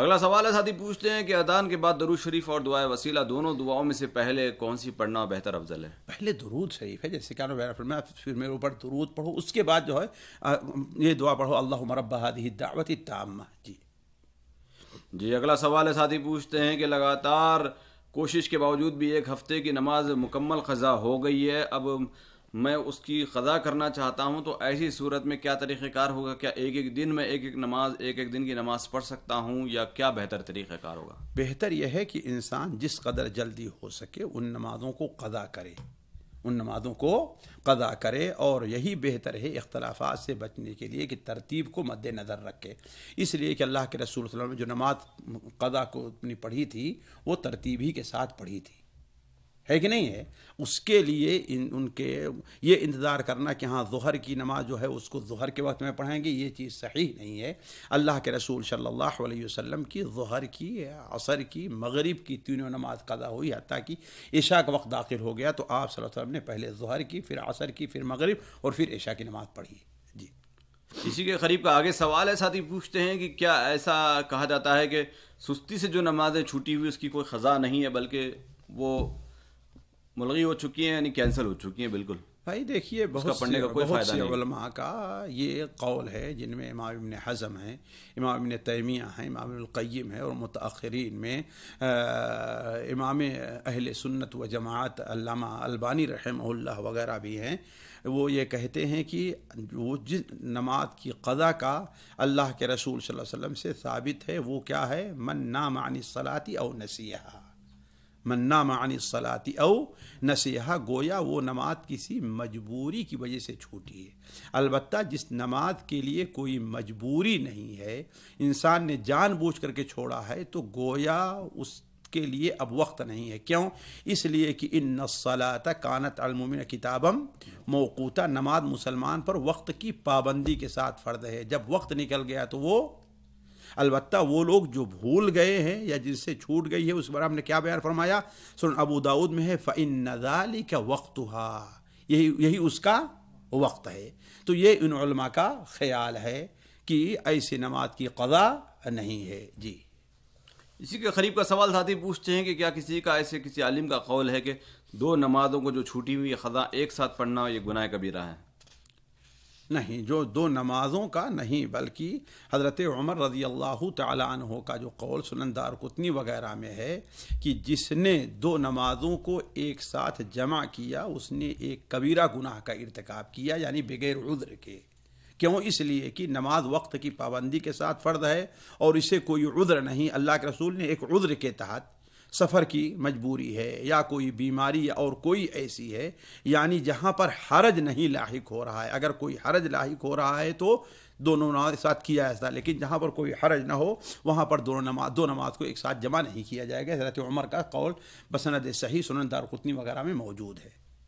अगला सवाल है साथी पूछते हैं कि अदान के बाद दरूद शरीफ और दुआ वसीला दोनों दुआओं में से पहले कौन सी पढ़ना बेहतर अफजल है पहले दरूद शरीफ है जैसे क्या मैं फिर मेरे ऊपर दरूद पढ़ो उसके बाद जो है ये दुआ पढ़ो अल्लाह रबादी दावत तामा जी जी अगला सवाल है साथी पूछते हैं कि लगातार कोशिश के बावजूद भी एक हफ्ते की नमाज मुकम्मल ख़ज़ा हो गई है अब मैं उसकी क़ज़ा करना चाहता हूँ तो ऐसी सूरत में क्या तरीक़ार होगा क्या एक एक दिन में एक एक नमाज एक एक दिन की नमाज पढ़ सकता हूँ या क्या बेहतर तरीक़ार होगा बेहतर यह है कि इंसान जिस कदर जल्दी हो सके उन नमाज़ों को कदा करे उन नमाज़ों को कदा करे और यही बेहतर है इख्तलाफात से बचने के लिए कि तरतीब को मद्देनजर रखे इसलिए कि अल्लाह के रसूल ने जो नमाज कदा को अपनी पढ़ी थी वो तरतीब ही के साथ पढ़ी थी है कि नहीं है उसके लिए इन उनके ये इंतज़ार करना कि हाँ जहर की नमाज जो है उसको जहर के वक्त में पढ़ाएंगे ये चीज़ सही नहीं है अल्लाह के रसूल सल्लल्लाहु अलैहि वसल्लम की जहर की असर की मगरिब की तीनों नमाज कदा हुई हती कि ईशा का वक्त दाखिल हो गया तो आप वसल्लम ने पहले जहर की फिर असर की फिर मगरब और फिर ईशा की नमाज पढ़ी जी इसी के करीब का आगे सवाल है साथ ही पूछते हैं कि क्या ऐसा कहा जाता है कि सुस्ती से जो नमाज़ें छूटी हुई उसकी कोई ख़ज़ा नहीं है बल्कि वो मुलगी हो चुकी हैं यानी कैंसिल हो चुकी हैं बिल्कुल भाई देखिए बहुत पढ़ने का कोई बहुत फायदा का ये कौल है जिनमें इमाम इबन हज़म है इमाम इबन तैमिया हैं इमाम इबनकैम है और मतरीन में आ, इमाम अहल सुन्नत व जमात अल्लामा अल्बानी रहमल्ला वगैरह भी हैं वो ये कहते हैं कि वो जिस नमाज की कदा का अल्लाह के रसूल वसल्लम से साबित है वो क्या है मन नाम आनी सलाती और नसीहा मन्ना मानी सलाती औ नसीहा गोया वो नमाज किसी मजबूरी की वजह से छूटी है अलबत् जिस नमाज के लिए कोई मजबूरी नहीं है इंसान ने जानबूझ करके छोड़ा है तो गोया उस के लिए अब वक्त नहीं है क्यों इसलिए कि इन नसलात कानत अलमुमिन किताबम मौकूता नमाज मुसलमान पर वक्त की पाबंदी के साथ फ़र्द है जब वक्त निकल गया तो वो अलबत् वो लोग जो भूल गए हैं या जिनसे छूट गई है उस पर हमने क्या बयान फरमाया सुन अबू दाऊद में है फ़िन नदाली का वक्त यही यही उसका वक्त है तो ये उनमा का ख्याल है कि ऐसी नमाज की कदा नहीं है जी इसी के करीब का सवाल साथी पूछते हैं कि क्या किसी का ऐसे किसी आलिम का कौल है कि दो नमाजों को जो छूटी हुई खदा एक साथ पढ़ना ये गुनाह कबीरा है नहीं जो दो नमाज़ों का नहीं बल्कि हज़रत उमर रज़ी अल्लाह तहों का जो कौल सुनंदार कुतनी वगैरह में है कि जिसने दो नमाज़ों को एक साथ जमा किया उसने एक कबीरा गुनाह का इरतकब किया यानी बगैर उद्र के क्यों इसलिए कि नमाज वक्त की पाबंदी के साथ फ़र्द है और इसे कोई उज़्र नहीं अल्लाह के रसूल ने एक उज़्र के तहत सफ़र की मजबूरी है या कोई बीमारी या और कोई ऐसी है यानी जहाँ पर हरज नहीं लाक हो रहा है अगर कोई हरज लाक हो रहा है तो दोनों नमाज एक साथ किया जाता है लेकिन जहाँ पर कोई हरज ना हो वहाँ पर दोनों नमाज दो नमाज को एक साथ जमा नहीं किया जाएगा हजरत उमर का कौल बसनद सही सुनंदार कुतनी वगैरह में मौजूद है